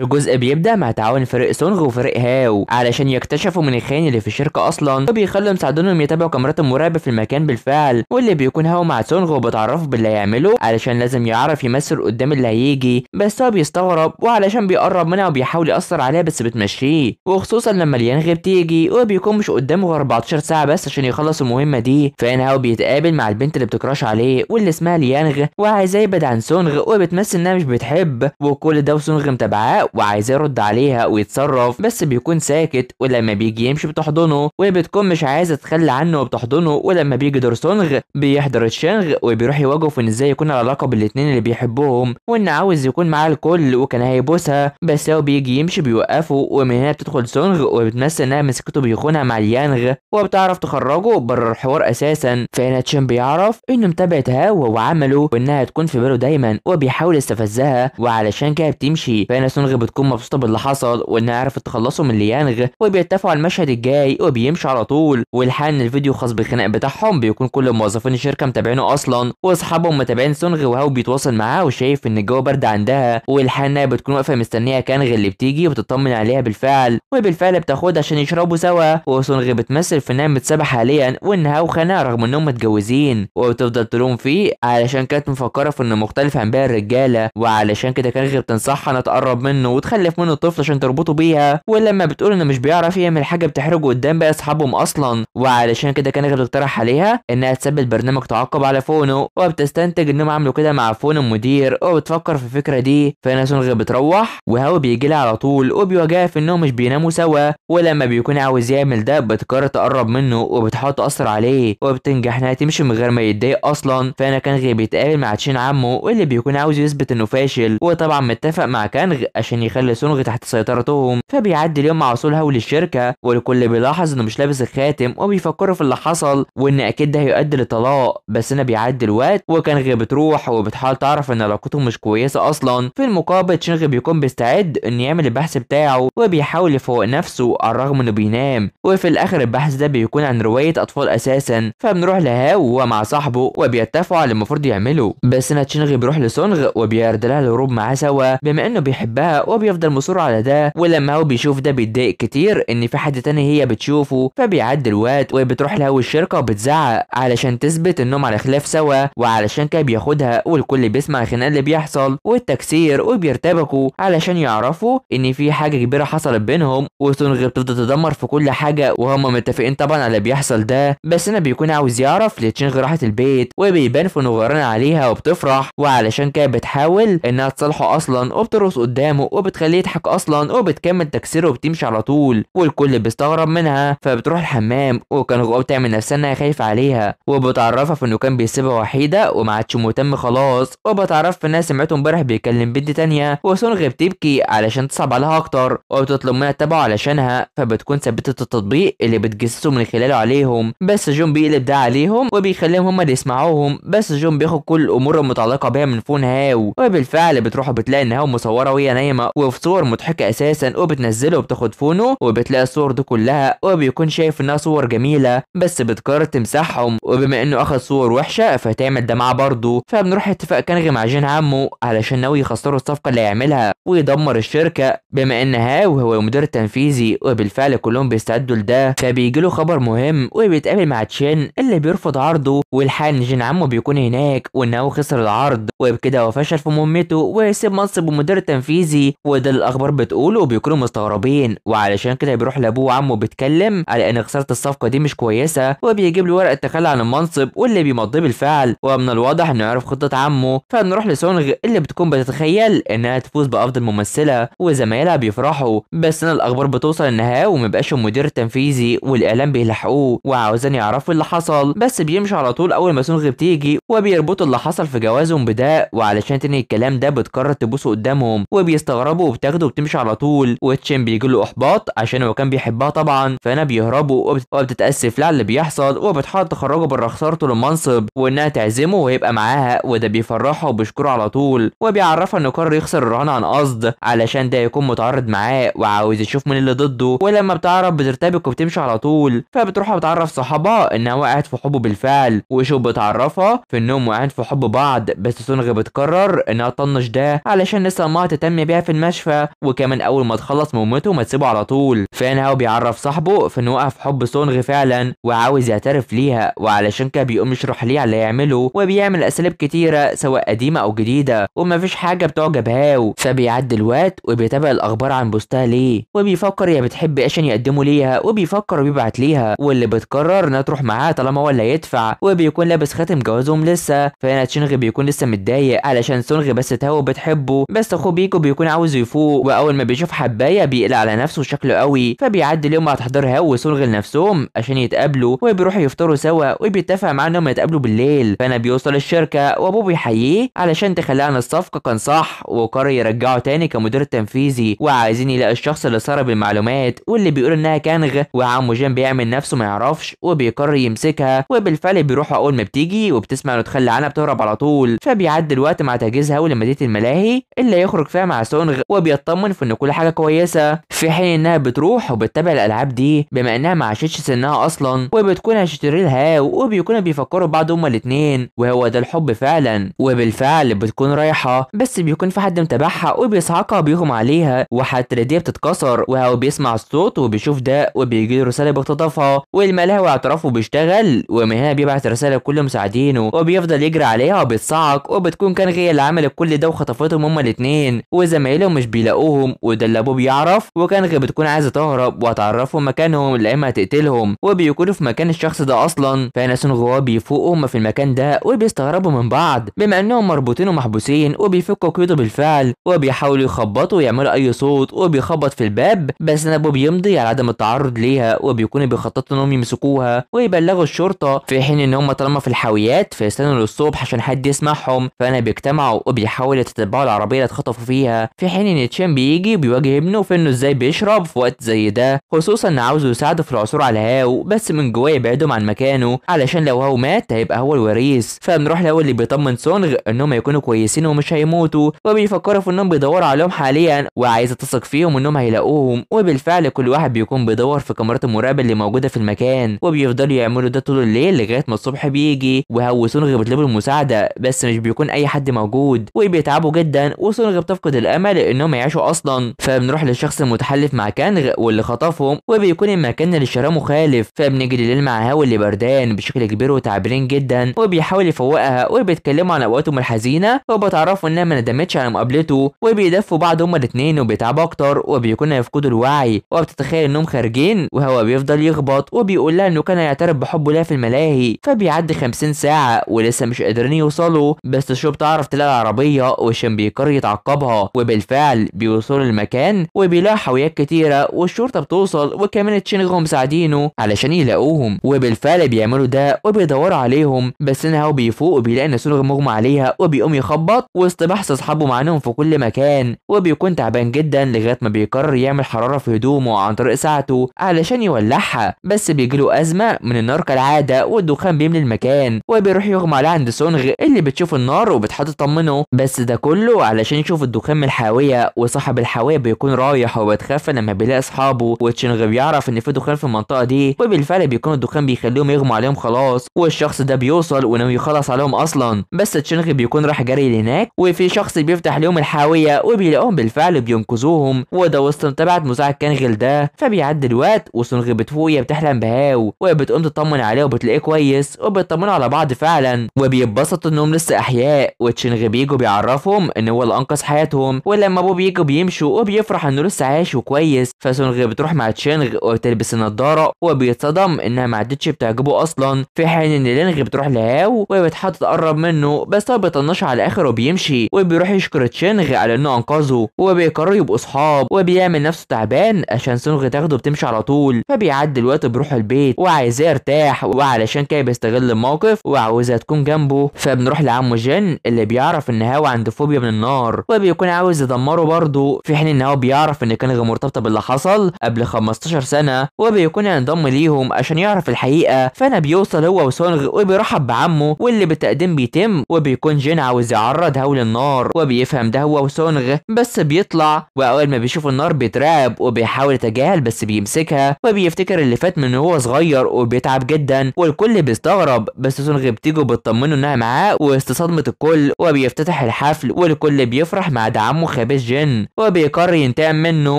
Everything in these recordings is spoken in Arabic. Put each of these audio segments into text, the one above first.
الجزء بيبدأ مع تعاون فريق سونغ وفريق هاو علشان يكتشفوا من الخاين اللي في الشركة أصلا وبيخلوا مساعدينهم يتابعوا كاميرات المراقبة في المكان بالفعل واللي بيكون هاو مع سونغ وبتعرفه باللي هيعمله علشان لازم يعرف يمثل قدام اللي هيجي بس هو بيستغرب وعلشان بيقرب منها وبيحاول يأثر عليها بس بتمشيه وخصوصا لما اليانغ بتيجي وبيكون مش قدامه غير 14 ساعة بس عشان يخلص المهمة دي فان هاو بيتقابل مع البنت اللي بتكراش عليه واللي اسمها ليانغ وعايزاه يبعد عن سونغ وبتمثل انها مش بتحب وكل ده وسونغ متابعاه وعايزاه يرد عليها ويتصرف بس بيكون ساكت ولما بيجي يمشي بتحضنه وبتكون مش عايزه تتخلى عنه وبتحضنه ولما بيجي دورسونغ بيحضر تشانغ وبيروح يواجهه في ان ازاي يكون العلاقه بالاتنين اللي بيحبهم وان عاوز يكون معاه الكل وكان هيبوسها بس هو بيجي يمشي بيوقفه ومن هنا بتدخل سونغ وبتمثل انها مسكته بيخونها مع اليانغ وبتعرف تخرجه بره الحوار اساسا فهنا تشان بيعرف انه متابعه تهاو وعمله وانها تكون في باله دايما وبيحاول يستفزها وعلشان كده بتمشي فهنا سونغ ليانغ بتكون مبسوطه باللي حصل وانها عرفت تخلصه من اللي يانغ وبيتفقوا على المشهد الجاي وبيمشي على طول والحال ان الفيديو خاص بالخناق بتاعهم بيكون كل موظفين الشركه متابعينه اصلا واصحابهم متابعين سونغ وهو بيتواصل معاه وشايف ان الجو برد عندها والحال انها بتكون واقفه مستنيه كانغ اللي بتيجي وبتطمن عليها بالفعل وبالفعل بتاخدها عشان يشربوا سوا وسونغ بتمثل في انها متسابه حاليا وانها وخانقه رغم انهم متجوزين وبتفضل تلوم فيه علشان كانت مفكره في انه مختلف عن باقي الرجاله وعلشان كده كانغ بتنصحها انها تقرب منه منه وتخلف منه طفل عشان تربطه بيها ولما بتقول انه مش بيعرف يعمل حاجه بتحرجه قدام بقى اصحابهم اصلا وعلشان كده كانت بتقترح عليها انها تثبت برنامج تعقب على فونه وبتستنتج انهم عملوا كده مع فون المدير وبتفكر في الفكره دي فانا سونغ بتروح وهو بيجي لها على طول وبيواجهها في انهم مش بيناموا سوا ولما بيكون عاوز يعمل ده بتقرر تقرب منه وبتحاول تاثر عليه وبتنجح انها تمشي من غير ما يتضايق اصلا فانا كانغ بيتقابل مع تشين عمه واللي بيكون عاوز يثبت انه فاشل وطبعا متفق مع كانغ عشان عشان يخلي سونغ تحت سيطرتهم فبيعدي اليوم مع وصولها وللشركة والكل بيلاحظ انه مش لابس الخاتم وبيفكروا في اللي حصل وان اكيد ده هيؤدي لطلاق بس هنا بيعدي الوقت وكان غير بتروح وبتحاول تعرف ان علاقتهم مش كويسة اصلا في المقابل شينغ بيكون بيستعد انه يعمل البحث بتاعه وبيحاول يفوق نفسه على الرغم انه بينام وفي الاخر البحث ده بيكون عن رواية اطفال اساسا فبنروح لهاو وهو مع صاحبه وبيتفقوا على المفروض يعمله بس هنا تشينغ بيروح لسونغ وبيرد لها الهروب معاه سوا بما انه بيحبها وبيفضل مصر على ده ولما هو بيشوف ده بيتضايق كتير ان في حد تاني هي بتشوفه فبيعدي الوقت وبتروح لهو الشركه وبتزعق علشان تثبت انهم على خلاف سوا وعلشان كده بياخدها والكل بيسمع الخناق اللي بيحصل والتكسير وبيرتبكوا علشان يعرفوا ان في حاجه كبيره حصلت بينهم وسونغ بتفضل تدمر في كل حاجه وهما متفقين طبعا على اللي بيحصل ده بس انا بيكون عاوز يعرف لتشينغ راحت البيت وبيبان في انه غيران عليها وبتفرح وعلشان كده بتحاول انها تصالحه اصلا وبترقص قدامه وبتخليه يضحك اصلا وبتكمل تكسيره وبتمشي على طول والكل بيستغرب منها فبتروح الحمام وكان هو بتعمل نفسها انها خايفه عليها وبتعرفها في انه كان بيسيبها وحيده وما عادش مهتم خلاص وبتعرف انها سمعته امبارح بيكلم بنت تانية وسونغ بتبكي علشان تصعب عليها اكتر وبتطلب منها تتابعه علشانها فبتكون ثبتت التطبيق اللي بتجسسه من خلاله عليهم بس جون بيقلب ده عليهم وبيخليهم هما اللي يسمعوهم بس جون بياخد كل الامور المتعلقه بيها من فون هاو وبالفعل بتروح وبتلاقي ان هاو مصوره وهي نايمه وفي صور مضحكه اساسا وبتنزله وبتاخد فونه وبتلاقي الصور دي كلها وبيكون شايف انها صور جميله بس بتقرر تمسحهم وبما انه اخد صور وحشه فهتعمل ده معاه برضه فبنروح اتفاق كنغي مع جين عمه علشان ناوي يخسره الصفقه اللي هيعملها ويدمر الشركه بما ان هاو هو المدير التنفيذي وبالفعل كلهم بيستعدوا لده فبيجي له خبر مهم وبيتقابل مع تشين اللي بيرفض عرضه والحال ان جين عمه بيكون هناك وان هو خسر العرض وبكده هو فشل في مهمته ويسيب منصب المدير التنفيذي وده اللي الاخبار بتقوله وبيكونوا مستغربين وعلشان كده بيروح لابوه وعمه بيتكلم على ان خساره الصفقه دي مش كويسه وبيجيب له ورقه تخلى عن المنصب واللي بيمضيه بالفعل ومن الواضح انه يعرف خطه عمه فبنروح لسونغ اللي بتكون بتتخيل انها تفوز بافضل ممثله وزمايلها بيفرحوا بس هنا الاخبار بتوصل انها ومبقاش المدير التنفيذي والاعلام بيلحقوه وعاوزين يعرفوا اللي حصل بس بيمشوا على طول اول ما سونغ بتيجي وبيربطوا اللي حصل في جوازهم بداء وعلشان تاني الكلام ده بتقرر تبوسه قدامهم وبيست بيستغربوا وبتاخده وبتمشي على طول وتشين بيجي له احباط عشان هو كان بيحبها طبعا فانا بيهربوا وبتتاسف لها اللي بيحصل وبتحاول تخرجه بره خسارته للمنصب وانها تعزمه ويبقى معاها وده بيفرحها وبيشكره على طول وبيعرفها انه قرر يخسر الرهان عن قصد علشان ده يكون متعرض معاه وعاوز يشوف مين اللي ضده ولما بتعرف بترتبك وبتمشي على طول فبتروح بتعرف صحابها ان هو قاعد في حبه بالفعل وشو بتعرفها في انهم وقعت في حب بعض بس سونغ بتقرر انها تطنش ده علشان لسه ما تتم بيها في المشفى وكمان اول ما تخلص مهمته ما تسيبه على طول فان هاو بيعرف صاحبه في انه في حب سونغ فعلا وعاوز يعترف ليها وعلشان كده بيقوم يشرح ليه على اللي يعمله وبيعمل اساليب كتيره سواء قديمه او جديده ومفيش حاجه بتعجب هاو فبيعدي الوقت وبيتابع الاخبار عن بوستها ليه وبيفكر هي بتحب ايه عشان يقدمه ليها وبيفكر وبيبعت ليها واللي بتقرر انها تروح معاه طالما هو اللي هيدفع وبيكون لابس خاتم جوازهم لسه فهنا تشينغ بيكون لسه متضايق علشان سونغ بس تاو بتحبه بس اخوه بيكو بيكون عاوز يفوق واول ما بيشوف حبايه بيقلق على نفسه شكله قوي فبيعدي اليوم على تحضيرها وسولغ لنفسهم عشان يتقابلوا وبيروحوا يفطروا سوا وبيتفق معاه انهم يتقابلوا بالليل فانا بيوصل الشركه وابوه بيحييه علشان تخليه عن الصفقه كان صح وقرر يرجعه تاني كمدير تنفيذي وعايزين يلاقي الشخص اللي سرب المعلومات واللي بيقول انها كانغ وعمو جان بيعمل نفسه ما يعرفش وبيقرر يمسكها وبالفعل بيروحوا اول ما بتيجي وبتسمع انه تخلي عنها بتهرب على طول فبيعدي الوقت مع تجهيزها ولمدينه الملاهي اللي هيخرج فيها مع سون الكرتون وبيطمن في ان كل حاجه كويسه في حين انها بتروح وبتتابع الالعاب دي بما انها ما عاشتش سنها اصلا وبتكون هتشتري لها وبيكونوا بيفكروا بعض هما الاثنين وهو ده الحب فعلا وبالفعل بتكون رايحه بس بيكون في حد متابعها وبيصعقها بيهم عليها وحتى دي بتتكسر وهو بيسمع الصوت وبيشوف ده وبيجي له رساله بيختطفها والملاهي واعترافه بيشتغل ومن هنا بيبعت رساله لكل مساعدينه وبيفضل يجري عليها وبيتصعق وبتكون كان هي اللي عملت كل ده وخطفتهم هما الاتنين وزمايله العيلة ومش بيلاقوهم وده اللي أبوه بيعرف وكانت بتكون عايزة تهرب وهتعرفهم مكانهم لا إما هتقتلهم وبيكونوا في مكان الشخص ده أصلا فناس غوا بيفوقوا هما في المكان ده وبيستغربوا من بعض بما إنهم مربوطين ومحبوسين وبيفكوا قيوده بالفعل وبيحاولوا يخبطوا ويعملوا أي صوت وبيخبط في الباب بس أبوه بيمضي على عدم التعرض ليها وبيكونوا بيخططوا إنهم يمسكوها ويبلغوا الشرطة في حين إن هما طالما في الحاويات فيستنوا للصبح عشان حد يسمعهم فأنا بيجتمعوا وبيحاولوا يتتبعوا العربية اللي اتخطفوا فيها في في حين ان تشام بيجي وبيواجه ابنه في انه ازاي بيشرب في وقت زي ده خصوصا ان عاوزه يساعده في العثور على هاو بس من جواه يبعدهم عن مكانه علشان لو هاو مات هيبقى هو الوريث فبنروح لهاو اللي بيطمن سونغ انهم هيكونوا كويسين ومش هيموتوا وبيفكروا في انهم بيدوروا عليهم حاليا وعايز تثق فيهم انهم هيلاقوهم وبالفعل كل واحد بيكون بيدور في كاميرات المراقبه اللي موجوده في المكان وبيفضلوا يعملوا ده طول الليل لغايه ما الصبح بيجي وهاو وسونغ بيطلبوا المساعده بس مش بيكون اي حد موجود وبيتعبوا جدا وسونغ بتفقد الامل لانهم يعيشوا اصلا فبنروح للشخص المتحلف مع كان واللي خطفهم وبيكون المكان اللي شراه مخالف فبنجري ليل هاو واللي بردان بشكل كبير وتعبرين جدا وبيحاول يفوقها وبيتكلموا عن اوقاتهم الحزينه وبتعرفوا انها ما ندمتش على مقابلته وبيدفوا بعض هما الاثنين وبيتعبوا اكتر وبيكونوا يفقدوا الوعي وبتتخيل انهم خارجين وهو بيفضل يخبط وبيقول لها انه كان يعترف بحبه لها في الملاهي فبيعدي 50 ساعه ولسه مش قادرين يوصلوا بس شو بتعرف تلاقي العربيه وشان بيقرر يتعقبها وبال بالفعل بيوصل المكان وبيلاقي حاويات كتيرة والشرطة بتوصل وكمان تشينغهم مساعدينه علشان يلاقوهم وبالفعل بيعملوا ده وبيدوروا عليهم بس هو بيفوق وبيلاقي ان سونغ مغمى عليها وبيقوم يخبط وسط بحث اصحابه معانهم في كل مكان وبيكون تعبان جدا لغاية ما بيقرر يعمل حرارة في هدومه عن طريق ساعته علشان يولعها بس بيجيله أزمة من النار كالعادة والدخان بيملي المكان وبيروح يغمى عليه عند سونغ اللي بتشوف النار وبتحاول تطمنه بس ده كله علشان يشوف الدخان من الحياة الحاويه وصاحب الحاويه بيكون رايح وبتخاف لما بيلاقي اصحابه وتشينغ بيعرف ان في دخان في المنطقه دي وبالفعل بيكون الدخان بيخليهم يغموا عليهم خلاص والشخص ده بيوصل وناوي يخلص عليهم اصلا بس تشينغ بيكون راح جري لهناك وفي شخص بيفتح لهم الحاويه وبيلاقوهم بالفعل بينقذوهم وده وسط متابعه مساعد كانغل ده فبيعدي الوقت وسونغ بتفوق بتحلم بهاو وبتقوم تطمن عليه وبتلاقيه كويس وبيطمنوا على بعض فعلا وبيتبسطوا انهم لسه احياء وتشينغ بيجوا بيعرفهم ان هو اللي انقذ حياتهم ولما بوبي يجوا بيمشي وبيفرح انه لسه عايش وكويس فسونغ بتروح مع تشينغ وتلبس النضاره وبيتصدم انها ما عدتش بتعجبه اصلا في حين ان لينغ بتروح لهاو وبتحاول تقرب منه بس هو بيطنش على الاخر وبيمشي وبيروح يشكر تشينغ على انه انقذه وبيقرروا يبقوا اصحاب وبيعمل نفسه تعبان عشان سونغ تاخده بتمشي على طول فبيعدي الوقت بيروح البيت وعايزاه يرتاح وعلشان كده بيستغل الموقف وعاوزها تكون جنبه فبنروح لعمه جن اللي بيعرف ان هاو عنده فوبيا من النار وبيكون عاوز دمره برضه في حين ان هو بيعرف ان كانغ مرتبطه باللي حصل قبل 15 سنه وبيكون انضم ليهم عشان يعرف الحقيقه فانا بيوصل هو وسونغ وبيرحب بعمه واللي بالتقديم بيتم وبيكون جين عاوز يعرض هول النار وبيفهم ده هو وسونغ بس بيطلع واول ما بيشوف النار بيترعب وبيحاول يتجاهل بس بيمسكها وبيفتكر اللي فات من وهو صغير وبيتعب جدا والكل بيستغرب بس سونغ بتيجي بتطمنه انها معاه واستصدمت صدمه الكل وبيفتتح الحفل والكل بيفرح مع دعمه بيخابس جن وبيقرر ينتقم منه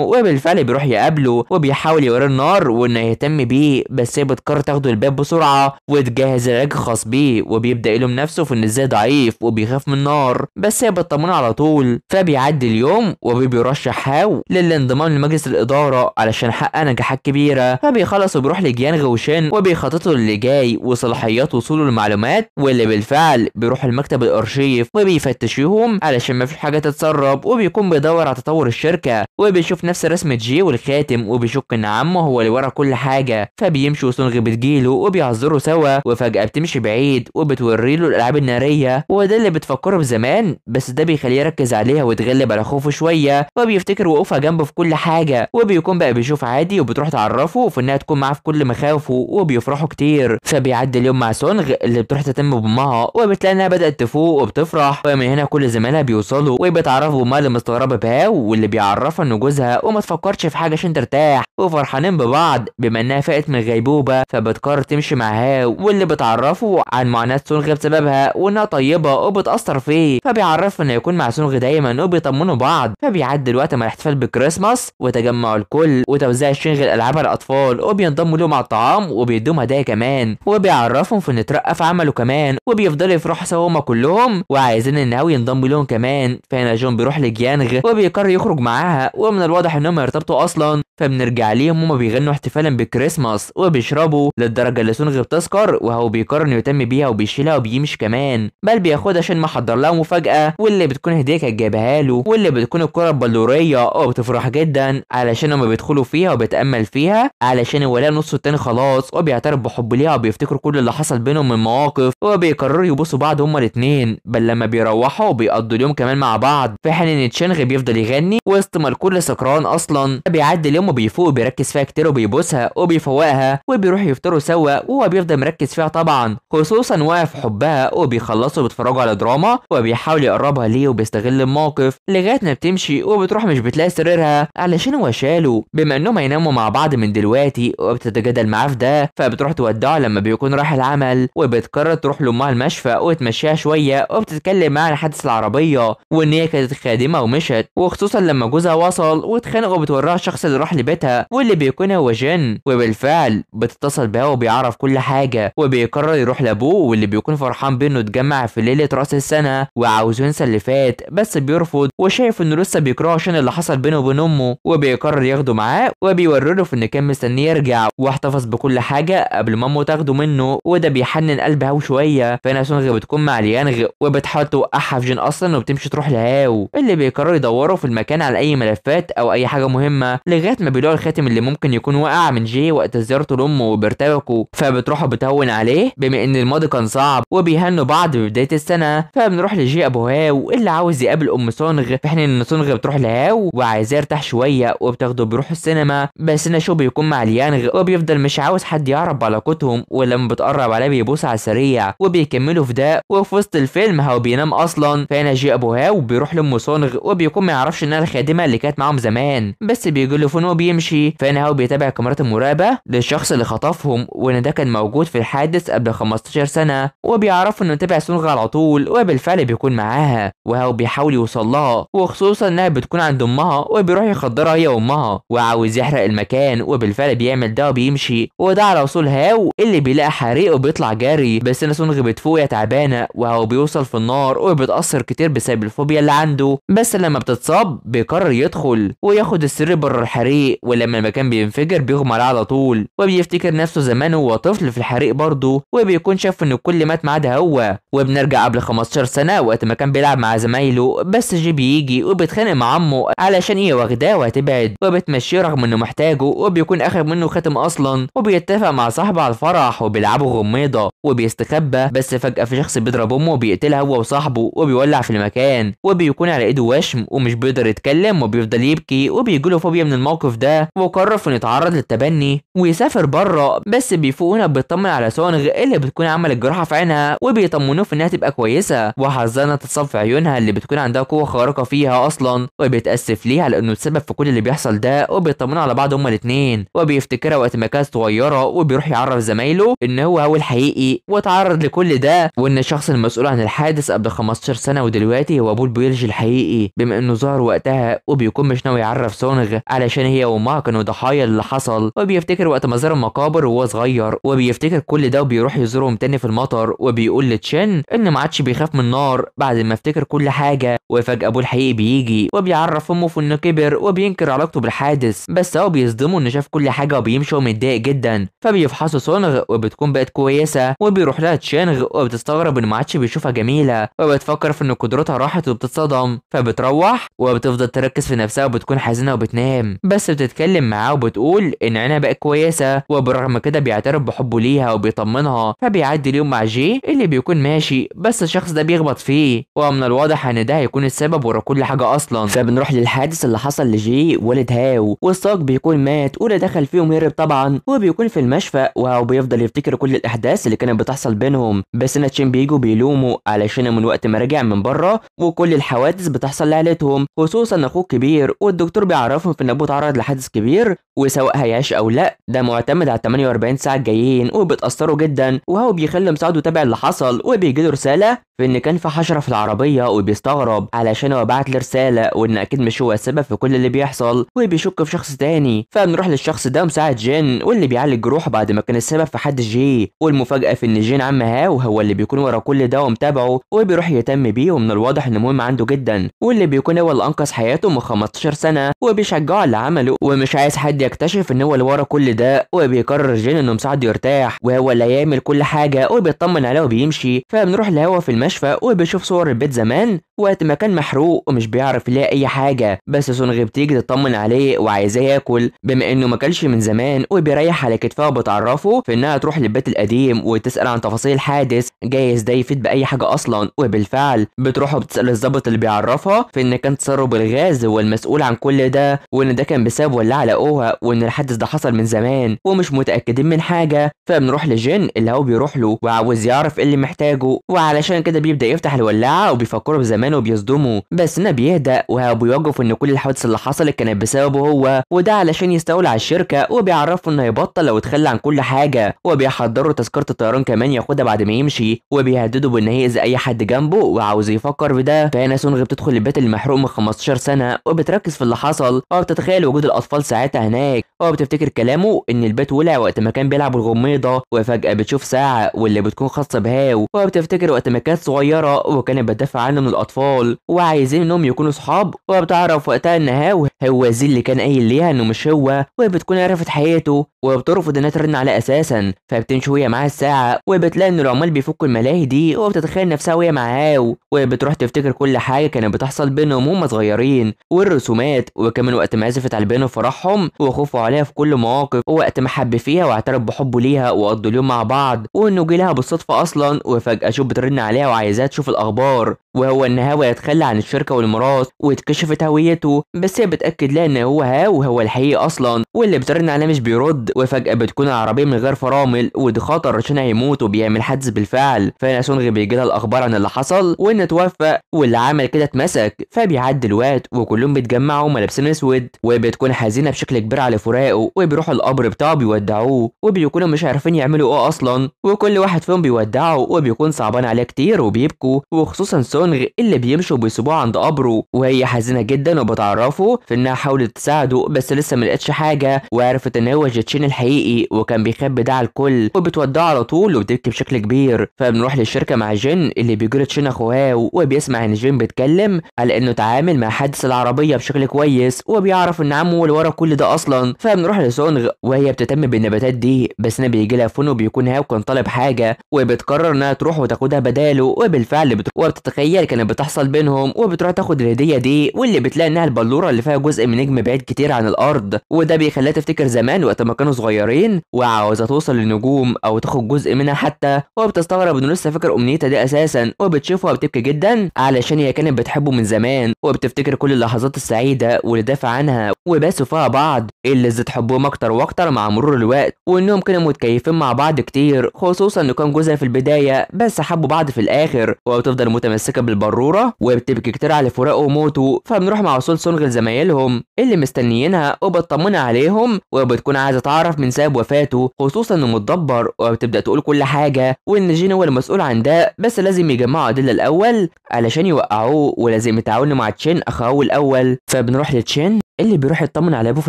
وبالفعل بيروح يقابله وبيحاول يوريه النار وانه يهتم بيه بس هي بتقرر تاخده الباب بسرعه وتجهز العلاج الخاص بيه وبيبدا يلوم نفسه في ان ازاي ضعيف وبيخاف من النار بس هي بتطمنه على طول فبيعدي اليوم وبيرشح هاو للانضمام لمجلس الاداره علشان حقق نجاحات كبيره فبيخلص وبيروح لجيان غوشين وبيخططوا للي جاي وصلاحيات وصوله للمعلومات واللي بالفعل بيروح المكتب الارشيف وبيفتشوهم علشان مفيش حاجه تتسرب وبي بيكون بيدور على تطور الشركة وبيشوف نفس رسمة جي والخاتم وبيشك ان عمه هو اللي ورا كل حاجة فبيمشي وسونغ بتجيله وبيهزروا سوا وفجأة بتمشي بعيد وبتوريله الألعاب النارية وده اللي بتفكره بزمان بس ده بيخليه يركز عليها ويتغلب على خوفه شوية وبيفتكر وقوفها جنبه في كل حاجة وبيكون بقى بيشوف عادي وبتروح تعرفه وفي انها تكون معاه في كل مخاوفه وبيفرحوا كتير فبيعدي اليوم مع سونغ اللي بتروح تتم بامها وبتلاقي انها بدأت تفوق وبتفرح ومن هنا كل زمايلها بيوصلوا وبيتعرفوا بامها مستغربة بهاء واللي بيعرفها إن جوزها وما تفكرش في حاجة عشان ترتاح وفرحانين ببعض بما إنها فقت من غيبوبه فبتقرر تمشي مع هاو واللي بتعرفه عن معاناة سونغ بسببها وإنها طيبة وبتأثر فيه فبيعرفه إنه يكون مع سونغ دايما وبيطمنوا بعض فبيعدي الوقت مع الاحتفال بالكريسماس وتجمع الكل وتوزيع شنغ الألعاب على الأطفال وبينضموا لهم على الطعام وبيدوهم هدايا كمان وبيعرفهم في انه ترقى في عمله كمان وبيفضلوا يفرحوا سوا هما كلهم وعايزين إن هاو ينضم لهم كمان فهنا جون بيروح لجيا ينغ وبيقرر يخرج معاها ومن الواضح انهم يرتبطوا اصلا فبنرجع ليهم وهما بيغنوا احتفالا بكريسماس وبيشربوا للدرجه اللي سونغ بتسكر وهو بيقرر انه يهتم بيها وبيشيلها وبيمشي كمان بل بياخدها عشان محضر لها مفاجاه واللي بتكون هديه كانت جايبها له واللي بتكون الكره البلوريه وبتفرح جدا علشان هما بيدخلوا فيها وبيتامل فيها علشان يولاها نصه التاني خلاص وبيعترف بحب ليها وبيفتكروا كل اللي حصل بينهم من مواقف وبيقرروا يبصوا بعض هما الاثنين بل لما بيروحوا وبيقضوا اليوم كمان مع بعض في حين ان شنغ بيفضل يغني وسط ما الكل سكران اصلا بيعدي اليوم وبيفوق وبيركز فيها كتير وبيبوسها وبيفوقها وبيروحوا يفطروا سوا وهو بيفضل مركز فيها طبعا خصوصا واقف حبها وبيخلصوا بيتفرجوا على دراما وبيحاول يقربها ليه وبيستغل الموقف لغايه ما بتمشي وبتروح مش بتلاقي سريرها علشان هو شاله بما انهم هيناموا مع بعض من دلوقتي وبتتجادل معاه في ده فبتروح تودعه لما بيكون رايح العمل وبتقرر تروح لامها المشفى وتمشيها شويه وبتتكلم معاها عن حادث العربيه وان هي كانت خادمه ومشت وخصوصا لما جوزها وصل واتخانقوا بتوريها الشخص اللي راح لبيتها واللي بيكون هو جن وبالفعل بتتصل بها وبيعرف كل حاجه وبيقرر يروح لابوه واللي بيكون فرحان بانه اتجمع في ليله راس السنه وعاوز ينسى اللي فات بس بيرفض وشايف انه لسه بيكرهه عشان اللي حصل بينه وبين امه وبيقرر ياخده معاه وبيوريله في ان كان مستنيه يرجع واحتفظ بكل حاجه قبل ما امه تاخده منه وده بيحنن قلبها شويه فانا سونغ بتكون مع ليانغ وبتحاول توقعها في جن اصلا وبتمشي تروح لهاو اللي بيقرر يدوروا في المكان على اي ملفات او اي حاجه مهمه لغايه ما بيلاقوا الخاتم اللي ممكن يكون وقع من جي وقت زيارته لامه وبيرتبكوا فبتروحوا بتهون عليه بما ان الماضي كان صعب وبيهنوا بعض ببدايه السنه فبنروح لجي ابو هاو اللي عاوز يقابل ام سونغ في حين ان سونغ بتروح لهاو وعايزاه يرتاح شويه وبتاخده بيروحوا السينما بس ناشو بيكون مع اليانغ وبيفضل مش عاوز حد يعرف بعلاقتهم ولما بتقرب عليه بيبوس على السريع وبيكملوا في ده وفي وسط الفيلم هاو بينام اصلا فهنا جي ابو هاو بيروح لام سونغ وبيكون ما يعرفش انها الخادمه اللي كانت معاهم زمان بس بيجي له فون وبيمشي فهنا هو بيتابع كاميرات المراقبه للشخص اللي خطفهم وان ده كان موجود في الحادث قبل 15 سنه وبيعرفوا انه تابع سونغ على طول وبالفعل بيكون معاها وهو بيحاول يوصل لها وخصوصا انها بتكون عند امها وبيروح يخدرها هي وامها وعاوز يحرق المكان وبالفعل بيعمل ده وبيمشي وده على وصول هاو اللي بيلاقي حريق وبيطلع جري بس انا سونغ بتفوق يا تعبانه وهو بيوصل في النار وبتاثر كتير بسبب الفوبيا اللي عنده بس الناس لما بتتصاب بيقرر يدخل وياخد السر بره الحريق ولما المكان بينفجر بيغمى عليه على طول وبيفتكر نفسه زمان وهو طفل في الحريق برضه وبيكون شاف ان الكل مات ما عدا هو وبنرجع قبل 15 سنه وقت ما كان بيلعب مع زمايله بس جي بيجي وبيتخانق مع عمه علشان هي إيه؟ واخداه وهتبعد وبتمشيه رغم انه محتاجه وبيكون اخد منه خاتم اصلا وبيتفق مع صاحبه على الفرح وبيلعبوا غميضه وبيستخبى بس فجاه في شخص بيضرب امه وبيقتلها هو وصاحبه وبيولع في المكان وبيكون على ايده وشم ومش بيقدر يتكلم وبيفضل يبكي له فوبيا من الموقف ده وقرر انه يتعرض للتبني ويسافر بره بس بيفوق هنا بيطمن على سونغ اللي بتكون عملت جراحه في عينها وبيطمنوه في انها تبقى كويسه وحزانه تتصاب في عيونها اللي بتكون عندها قوه خارقه فيها اصلا وبيتاسف ليها لانه السبب في كل اللي بيحصل ده وبيطمنوا على بعض هما الاثنين وبيفتكرها وقت ما كانت صغيره وبيروح يعرف زمايله ان هو هو الحقيقي واتعرض لكل ده وان الشخص المسؤول عن الحادث قبل 15 سنه ودلوقتي هو ابوه البيولوجي الحقيقي بما انه ظهر وقتها وبيكون مش ناوي يعرف سونغ علشان هي وامها كانوا ضحايا اللي حصل وبيفتكر وقت ما زار المقابر وهو صغير وبيفتكر كل ده وبيروح يزورهم تاني في المطر وبيقول لتشين ان ما عادش بيخاف من النار بعد ما افتكر كل حاجه وفجاه ابوه الحقيقي بيجي وبيعرف امه في انه كبر وبينكر علاقته بالحادث بس هو بيصدمه انه شاف كل حاجه وبيمشي ومتضايق جدا فبيفحصوا سونغ وبتكون بقت كويسه وبيروح لها تشينغ وبتستغرب ان ما عادش بيشوفها جميله وبتفكر في ان قدرتها راحت وبتتصدم فبت بتروح وبتفضل تركز في نفسها وبتكون حزينه وبتنام بس بتتكلم معاه وبتقول ان عينها بقت كويسه وبرغم كده بيعترف بحبه ليها وبيطمنها فبيعدي اليوم مع جي اللي بيكون ماشي بس الشخص ده بيخبط فيه ومن الواضح ان ده هيكون السبب ورا كل حاجه اصلا فبنروح للحادث اللي حصل لجي والد هاو والساق بيكون مات ولا دخل فيهم هرب طبعا وبيكون في المشفى وهو بيفضل يفتكر كل الاحداث اللي كانت بتحصل بينهم بس ناتشين بيجوا بيلوموا علشان من وقت ما رجع من بره وكل الحوادث بتحصل لعيلتهم خصوصا اخوه كبير والدكتور بيعرفهم في ان ابوه اتعرض لحادث كبير وسواء هيعيش او لا ده معتمد على 48 ساعه الجايين وبتاثروا جدا وهو بيخلي مساعده يتابع اللي حصل وبيجيله رساله في ان كان في حشره في العربيه وبيستغرب علشان هو بعت لي رساله وان اكيد مش هو السبب في كل اللي بيحصل وبيشك في شخص تاني فبنروح للشخص ده مساعد جين واللي بيعالج جروحه بعد ما كان السبب في حد جي والمفاجاه في ان جين عم هاو هو اللي بيكون ورا كل ده ومتابعه وبيروح يهتم بيه ومن الواضح انه مهم عنده جدا واللي بيكون هو اللي انقذ حياته من 15 سنه وبيشجعه على عمله ومش عايز حد يكتشف ان هو اللي ورا كل ده وبيقرر جين انه مساعده يرتاح وهو اللي هيعمل كل حاجه وبيطمن عليه وبيمشي فبنروح لهوا في المكان المستشفى وبيشوف صور البيت زمان وقت ما كان محروق ومش بيعرف يلاقي اي حاجه بس سونغ بتيجي تطمن عليه وعايزاه ياكل بما انه ماكلش من زمان وبيريح على كتفها وبتعرفه في انها تروح للبيت القديم وتسال عن تفاصيل الحادث جايز ده يفيد باي حاجه اصلا وبالفعل بتروح وبتسال الظابط اللي بيعرفها في ان كان تسرب الغاز هو المسؤول عن كل ده وان ده كان بسبب ولاعه لقوها وان الحادث ده حصل من زمان ومش متاكدين من حاجه فبنروح لجن اللي هو بيروح له وعاوز يعرف ايه اللي محتاجه وعلشان كده كده بيبدا يفتح الولاعه وبيفكروا بزمان وبيصدموا بس هنا بيهدأ وبيوقف ان كل الحوادث اللي حصلت كانت بسببه هو وده علشان يستولى على الشركه وبيعرفه انه هيبطل لو اتخلى عن كل حاجه وبيحضروا تذكره الطيران كمان ياخدها بعد ما يمشي وبيهدده بان هيأذي اي حد جنبه وعاوز يفكر بده فهنا سونغ بتدخل البيت المحروق من 15 سنه وبتركز في اللي حصل وبتتخيل وجود الاطفال ساعتها هناك وبتفتكر كلامه ان البيت ولع وقت ما كان بيلعب الغميضه وفجاه بتشوف ساعه واللي بتكون خاصه بهاو وبتفتكر وقت ما كانت صغيرة وكانت بتدافع عنه من الأطفال وعايزين إنهم يكونوا صحاب وبتعرف وقتها إن هاو هو زي اللي كان قايل ليها إنه مش هو وبتكون عرفت حياته وبترفض إنها ترن عليه أساسا فبتمشي وهي معاه الساعة وبتلاقي إن العمال بيفكوا الملاهي دي وبتتخيل نفسها وهي مع هاو وبتروح تفتكر كل حاجة كانت بتحصل بينهم وهم صغيرين والرسومات وكمان وقت ما عزفت على البيانو فرحهم وخوفه عليها في كل مواقف ووقت ما حب فيها واعترف بحبه ليها وقضوا اليوم مع بعض وإنه جه لها بالصدفة أصلا وفجأة شوف بترن عليها عايزاه تشوف الاخبار وهو ان هاو يتخلى عن الشركه والمراس واتكشفت هويته بس هي بتاكد لها ان هو هاو هو الحقيقي اصلا واللي بترن عليه مش بيرد وفجاه بتكون العربيه من غير فرامل ودي خطر عشان هيموت وبيعمل حادث بالفعل فهنا سونغ بيجي لها الاخبار عن اللي حصل وان توفى واللي عمل كده اتمسك فبيعدي الوقت وكلهم بيتجمعوا ملابسين اسود وبتكون حزينه بشكل كبير على فراقه وبيروحوا القبر بتاعه بيودعوه وبيكونوا مش عارفين يعملوا ايه اصلا وكل واحد فيهم بيودعه وبيكون صعبان عليه كتير وبيبكوا وخصوصا سونغ سونغ اللي بيمشي وبيسيبوه عند قبره وهي حزينه جدا وبتعرفه في انها حاولت تساعده بس لسه ما لقتش حاجه وعرفت ان هو جيتشين الحقيقي وكان بيخبي ده على الكل وبتودعه على طول وبتبكي بشكل كبير فبنروح للشركه مع جين اللي بيجري تشين اخوها وبيسمع ان جين بيتكلم على انه تعامل مع حادث العربيه بشكل كويس وبيعرف ان عمه اللي ورا كل ده اصلا فبنروح لسونغ وهي بتهتم بالنباتات دي بس انا بيجي لها فون وبيكون هاو كان طالب حاجه وبتقرر انها تروح وتاخدها بداله وبالفعل بتروح وبتتخيل اللي كانت بتحصل بينهم وبتروح تاخد الهدية دي واللي بتلاقي انها البلورة اللي فيها جزء من نجم بعيد كتير عن الارض وده بيخليها تفتكر زمان وقت ما كانوا صغيرين وعاوزة توصل للنجوم او تاخد جزء منها حتى وبتستغرب انه لسه فاكر امنيتها دي اساسا وبتشوفها وبتبكي جدا علشان هي كانت بتحبه من زمان وبتفتكر كل اللحظات السعيدة واللي دافع عنها وباسوا فيها بعض اللي زاد حبهم اكتر واكتر مع مرور الوقت وانهم كانوا متكيفين مع بعض كتير خصوصا انه كان جوزها في البداية بس حبوا بعض في الاخر وبتفضل متمسكة بالبروره وبتبكي كتير على فراقه وموته فبنروح مع وصول سونغ لزمايلهم اللي مستنيينها وبتطمن عليهم وبتكون عايزه تعرف من سبب وفاته خصوصا انه متدبر وبتبدا تقول كل حاجه وان جين هو المسؤول عن ده بس لازم يجمعوا ادله الاول علشان يوقعوه ولازم يتعاونوا مع تشين اخوه الاول فبنروح لتشين اللي بيروح يطمن على ابوه في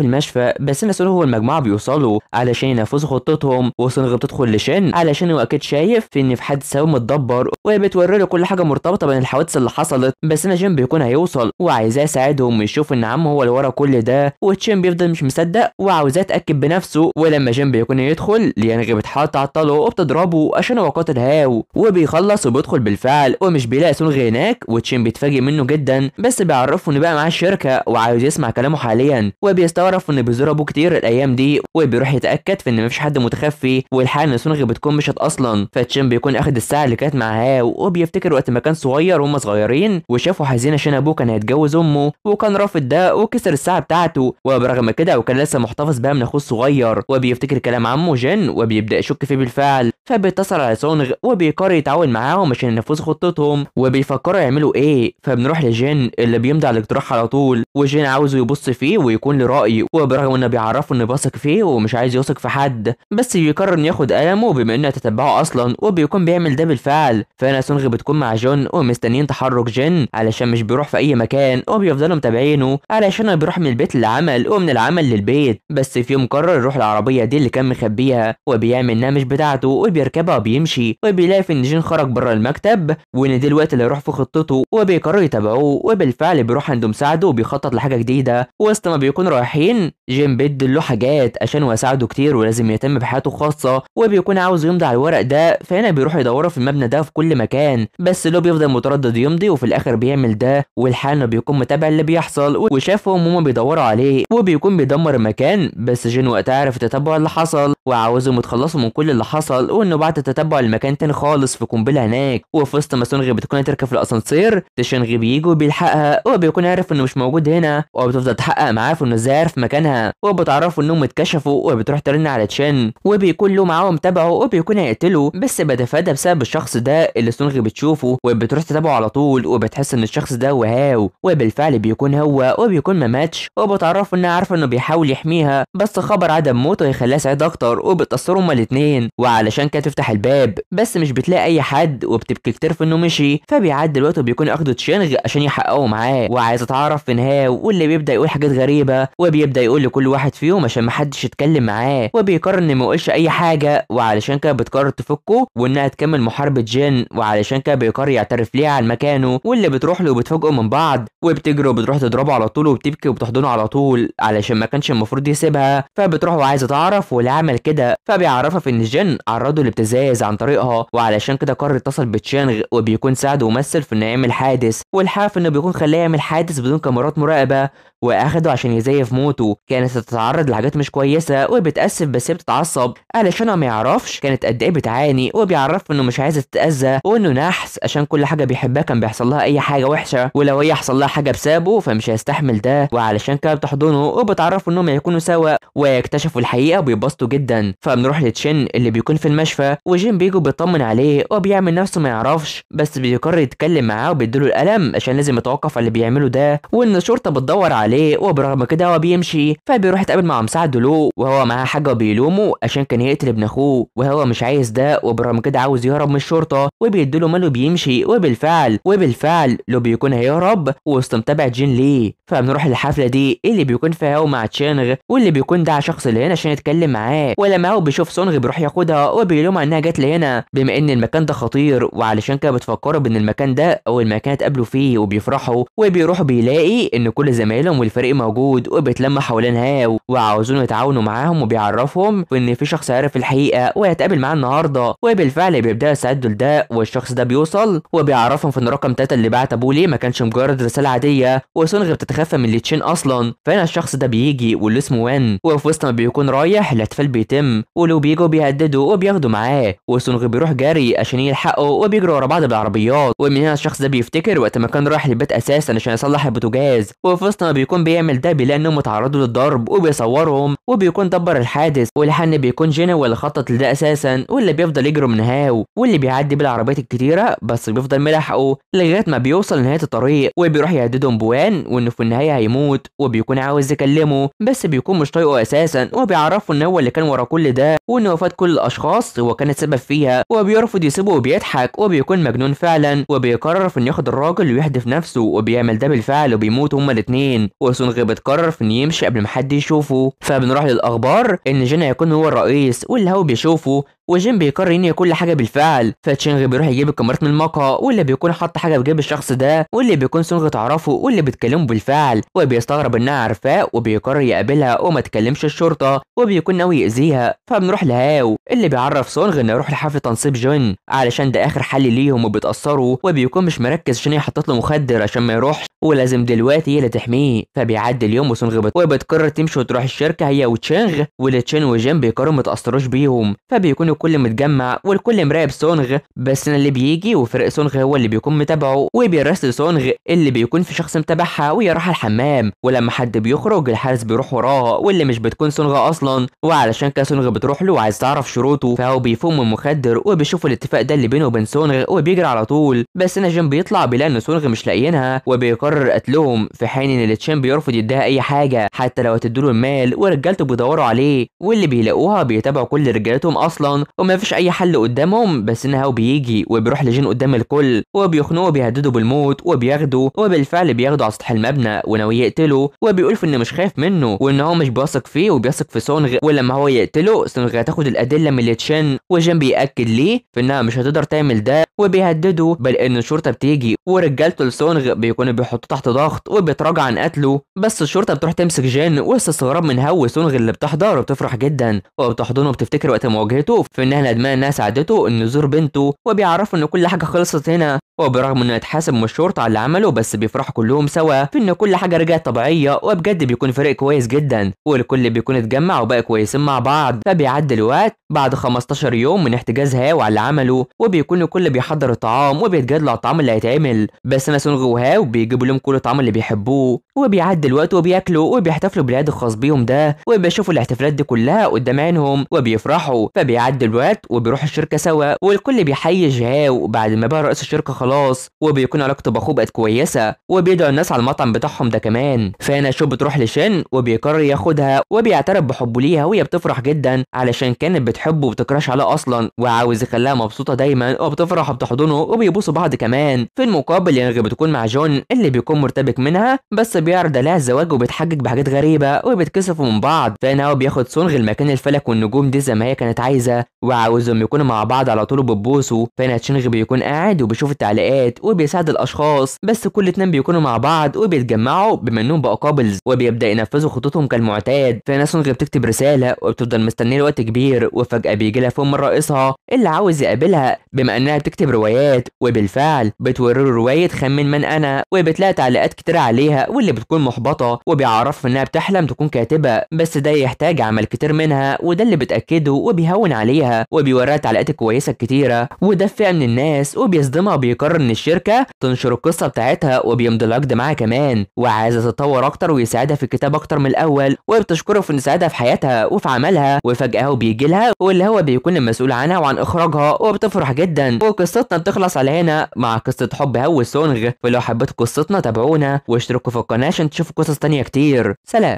المشفى بس الناس هو المجموعه بيوصلوا علشان ينفذوا خطتهم وصنغ بتدخل لشن علشان هو اكيد شايف ان في حد سبب متدبر وبتوري له كل حاجه مرتبطه بين الحوادث اللي حصلت بس انا جيم بيكون هيوصل وعايزاه يساعدهم ويشوف ان عمه هو اللي ورا كل ده وتشين بيفضل مش مصدق وعاوزاه يتاكد بنفسه ولما جيم بيكون يدخل لينغي بتحاول تعطله وبتضربه عشان هو قاتل هاو وبيخلص وبيدخل بالفعل ومش بيلاقي سونغ هناك وتشين بيتفاجئ منه جدا بس بيعرفه ان بقى معاه الشركه وعاوز يسمع كلامه حاليا وبيستغرب ان بيزور ابوه كتير الايام دي وبيروح يتاكد في ان مفيش حد متخفي والحال ان سونغ بتكون مشت اصلا فتشين بيكون اخد الساعه اللي كانت معاه وبيفتكر وقت ما كان صغير وهم صغيرين وشافوا حزين عشان ابوه كان هيتجوز امه وكان رافض ده وكسر الساعه بتاعته وبرغم كده وكان لسه محتفظ بها من اخوه الصغير وبيفتكر كلام عمه جن وبيبدا يشك فيه بالفعل فبيتصل على سونغ وبيقرر يتعاون معاهم عشان ينفذوا خطتهم وبيفكروا يعملوا ايه فبنروح لجن اللي بيمضي على الاقتراح على طول وجن عاوزه يبص فيه ويكون له رأي وبرغم انه بيعرفه انه بيثق فيه ومش عايز يثق في حد بس بيقرر انه ياخد قلمه بما انه تتبعه اصلا وبيكون بيعمل ده بالفعل فانا سونغ بتكون مع جون ومستنيين تحرك جن علشان مش بيروح في اي مكان وبيفضلوا متابعينه علشان بيروح من البيت للعمل ومن العمل للبيت بس في يوم قرر يروح العربيه دي اللي كان مخبيها وبيعمل انها مش بتاعته وبيركبها وبيمشي وبيلاقي ان جين خرج بره المكتب وان دلوقتي اللي هيروح في خطته وبيقرر يتابعوه وبالفعل بيروح عند مساعده وبيخطط لحاجه جديده وسط ما بيكون رايحين جيم له حاجات عشان هو ساعده كتير ولازم يهتم بحياته الخاصة وبيكون عاوز يمضي على الورق ده فهنا بيروح يدوره في المبنى ده في كل مكان بس لو بيفضل متردد يمضي وفي الاخر بيعمل ده والحانة بيكون متابع اللي بيحصل وشافهم هما بيدوروا عليه وبيكون بيدمر المكان بس جين وقتها عرف تتبع اللي حصل وعاوزهم يتخلصوا من كل اللي حصل وانه بعد تتبع المكان تاني خالص في قنبله هناك وفي وسط ما سونغي بتكون تركب في الاسانسير تشينغي بيجي وبيلحقها وبيكون عارف انه مش موجود هنا وبتفضل بتحقق معاه في النزار في مكانها وبتعرفوا انهم اتكشفوا وبتروح ترن على تشان وبيكون له معاهم تبعه وبيكون هيقتله بس بتفادى بسبب الشخص ده اللي سونغ بتشوفه وبتروح تتابعه على طول وبتحس ان الشخص ده وهاو وبالفعل بيكون هو وبيكون ما ماتش وبتعرفوا انها عارفه انه بيحاول يحميها بس خبر عدم موته هيخليها سعيد اكتر وبتاثروا هما الاثنين وعلشان كده تفتح الباب بس مش بتلاقي اي حد وبتبكي كتير في انه مشي فبيعدي الوقت وبيكون اخده تشانغ عشان يحققوا معاه وعايزه تعرف فين هاو واللي بيبدا يقول حاجات غريبه وبيبدا يقول لكل واحد فيهم عشان ما حدش يتكلم معاه وبيقرر إنه ما يقولش اي حاجه وعلشان كده بتقرر تفكه وانها تكمل محاربه جين وعلشان كده بيقرر يعترف ليها عن مكانه واللي بتروح له وبتفاجئه من بعض وبتجري وبتروح تضربه على طول وبتبكي وبتحضنه على طول علشان ما كانش المفروض يسيبها فبتروح وعايزه تعرف واللي عمل كده فبيعرفها في ان جين عرضه لابتزاز عن طريقها وعلشان كده قرر يتصل بتشانغ وبيكون ساعده ومثل في انه يعمل حادث والحاف انه بيكون خلاه يعمل حادث بدون كاميرات مراقبه وأهم اخده عشان يزيف موته كانت تتعرض لحاجات مش كويسه وبتاسف بس بتتعصب علشان ما يعرفش كانت قد ايه بتعاني وبيعرف انه مش عايزه تتاذى وانه نحس عشان كل حاجه بيحبها كان بيحصل لها اي حاجه وحشه ولو هي حصل لها حاجه بسببه فمش هيستحمل ده وعلشان كده بتحضنه وبتعرفه انهم هيكونوا سوا ويكتشفوا الحقيقه وبيتبسطوا جدا فبنروح لتشين اللي بيكون في المشفى وجين بيجو بيطمن عليه وبيعمل نفسه ما يعرفش بس بيقرر يتكلم معاه وبيديله القلم عشان لازم يتوقف على اللي بيعمله ده وان الشرطه بتدور عليه وبرغم كده هو بيمشي فبيروح يتقابل مع مساعد دلو وهو معاه حاجه وبيلومه عشان كان يقتل ابن اخوه وهو مش عايز ده وبرغم كده عاوز يهرب من الشرطه وبيديله ماله بيمشي وبالفعل وبالفعل لو بيكون هيهرب وسط متابع جين ليه فبنروح الحفله دي اللي بيكون فيها هو مع تشينغ واللي بيكون دعى شخص لهنا عشان يتكلم معاه ولما هو بيشوف سونغ بيروح ياخدها وبيلومها انها جت لهنا بما ان المكان ده خطير وعلشان كده بتفكروا بان المكان ده اول مكان اتقابلوا فيه وبيفرحوا وبيروحوا بيلاقي ان كل زمايلهم الفريق موجود وبيتلم هاو وعاوزين يتعاونوا معاهم وبيعرفهم ان في شخص عارف الحقيقه وهيتقابل معاه النهارده وبالفعل بيبداوا يستعدوا لده والشخص ده بيوصل وبيعرفهم في ان رقم 3 اللي بعت ابوه ليه ما كانش مجرد رساله عاديه وسونغ بتتخفى من ليتشين اصلا فهنا الشخص ده بيجي واللي اسمه وان وفي وسط ما بيكون رايح الاحتفال بيتم ولو بيجوا بيهددوا وبياخدوا معاه وسونغ بيروح جري عشان يلحقه وبيجروا ورا بعض بالعربيات ومن هنا الشخص ده بيفتكر وقت ما كان رايح للبيت اساسا عشان يصلح البوتاجاز وفي وسط ما بيكون بيعمل ده بيلاقيهم اتعرضوا للضرب وبيصورهم وبيكون دبر الحادث والحن بيكون جينا واللي خطط لده اساسا واللي بيفضل يجري من هاو واللي بيعدي بالعربيات الكتيره بس بيفضل ملاحقه لغايه ما بيوصل لنهايه الطريق وبيروح يهددهم بوان وانه في النهايه هيموت وبيكون عاوز يكلمه بس بيكون مش طايقه اساسا وبيعرفه ان هو اللي كان ورا كل ده وان وفاه كل الاشخاص هو كان السبب فيها وبيرفض يسيبه وبيضحك وبيكون مجنون فعلا وبيقرر في انه ياخد الراجل ويحدف نفسه وبيعمل ده بالفعل وبيموت هما الاثنين سون غير بتقرر في انه يمشي قبل ما حد يشوفه فبنروح للاخبار ان جين هيكون هو الرئيس واللي هو بيشوفه وجين بيقرر ينهي كل حاجه بالفعل فتشينغ بيروح يجيب الكاميرات من المقهى واللي بيكون حط حاجه في جيب الشخص ده واللي بيكون سونغ تعرفه واللي بتكلمه بالفعل وبيستغرب انها عارفاه وبيقرر يقابلها وما تكلمش الشرطه وبيكون ناوي يأذيها فبنروح لهاو اللي بيعرف سونغ انه يروح لحفله تنصيب جون علشان ده اخر حل ليهم وبيتاثروا وبيكون مش مركز عشان يحطط له مخدر عشان ما يروحش ولازم دلوقتي هي اللي تحميه بيعدي اليوم وسونغ غبت وبتقرر تمشي وتروح الشركه هي وتشانغ ولتشان وجين بيقرروا ما تاثروش بيهم فبيكون الكل متجمع والكل مراقب سونغ بس انا اللي بيجي وفرق سونغ هو اللي بيكون متابعه وبيرسل سونغ اللي بيكون في شخص متابعها وهي رايحه الحمام ولما حد بيخرج الحارس بيروح وراها واللي مش بتكون سونغ اصلا وعلشان كده سونغ بتروح له وعايز تعرف شروطه فهو بيفهم من المخدر وبيشوف الاتفاق ده اللي بينه وبين سونغ وبيجري على طول بس انا جيم بيطلع بيلاقي ان سونغ مش لاقيينها وبيقرر قتلهم في حين ان التشين بيروح يرفض يديها اي حاجه حتى لو هتدوله المال ورجالته بيدوروا عليه واللي بيلاقوها بيتابعوا كل رجالتهم اصلا وما فيش اي حل قدامهم بس نهاو بيجي وبيروح لجين قدام الكل وبيخنقوا وبيهددوا بالموت وبياخده وبالفعل بياخده على سطح المبنى وناوي يقتله وبيقول في انه مش خايف منه وان هو مش بيثق فيه وبيثق في سونغ ولما هو يقتله سونغ هتاخد الادله من تشين وجين بياكد ليه في انها مش هتقدر تعمل ده وبيهدده بل ان الشرطه بتيجي ورجالته لسونغ بيكونوا بيحطوه تحت ضغط وبيتراجع عن قتله بس الشرطه بتروح تمسك جان وبتستغرب من هو سونغ اللي بتحضر وبتفرح جدا وبتحضنه وبتفتكر وقت مواجهته في انها ندمانه انها ساعدته انه يزور بنته وبيعرفوا ان كل حاجه خلصت هنا وبرغم انه يتحاسب من الشرطه على اللي عمله بس بيفرحوا كلهم سوا في ان كل حاجه رجعت طبيعيه وبجد بيكون فريق كويس جدا والكل بيكون اتجمع وبقى كويسين مع بعض فبيعدي الوقت بعد 15 يوم من احتجاز هاو على اللي عمله وبيكون الكل بيحضر الطعام وبيتجادلوا على الطعام اللي هيتعمل بس سونغ وهاو بيجيبوا لهم كل الطعام اللي بيحبوه وبيعدي دلوقتي وبياكلوا وبيحتفلوا بالعيد الخاص بيهم ده وبيشوفوا الاحتفالات دي كلها قدام عينهم وبيفرحوا فبيعدي الوقت وبيروحوا الشركه سوا والكل بيحيي جهاو بعد ما بقى رئيس الشركه خلاص وبيكون علاقته باخوه بقت كويسه وبيدعوا الناس على المطعم بتاعهم ده كمان فانا شو بتروح لشن وبيقرر ياخدها وبيعترف بحبه ليها وهي بتفرح جدا علشان كانت بتحبه وبتكرش عليه اصلا وعاوز يخليها مبسوطه دايما وبتفرح وبتحضنه وبيبوسوا بعض كمان في المقابل ينغي يعني بتكون مع جون اللي بيكون مرتبك منها بس بيعرض عليها الزواج وبتحجج بحاجات غريبة وبيتكسفوا من بعض فإن هو بياخد سونغ المكان الفلك والنجوم دي زي ما هي كانت عايزة وعاوزهم يكونوا مع بعض على طول وبتبوسوا فإن تشينغ بيكون قاعد وبيشوف التعليقات وبيساعد الأشخاص بس كل اتنين بيكونوا مع بعض وبيتجمعوا بما إنهم بقوا كابلز وبيبدأ ينفذوا خطوطهم كالمعتاد فإن سونغ بتكتب رسالة وبتفضل مستنية لوقت كبير وفجأة بيجي لها فم من رئيسها اللي عاوز يقابلها بما إنها بتكتب روايات وبالفعل بتوري له رواية خمن من أنا وبتلاقي تعليقات كتير عليها واللي بتكون محبطه وبيعرفها انها بتحلم تكون كاتبه بس ده يحتاج عمل كتير منها وده اللي بتاكده وبيهون عليها وبيوريها التعليقات الكويسه الكتيره وده فئه من الناس وبيصدمها وبيقرر ان الشركه تنشر القصه بتاعتها وبيمضي العقد معاها كمان وعايزه تتطور اكتر ويساعدها في الكتاب اكتر من الاول وبتشكره في سعادها في حياتها وفي عملها وفجاه هو بيجي لها واللي هو بيكون المسؤول عنها وعن اخراجها وبتفرح جدا وقصتنا بتخلص على هنا مع قصه حب هو سونغ ولو حبيت قصتنا تابعونا واشتركوا في القناه عشان تشوفوا في قصص تانية كتير سلام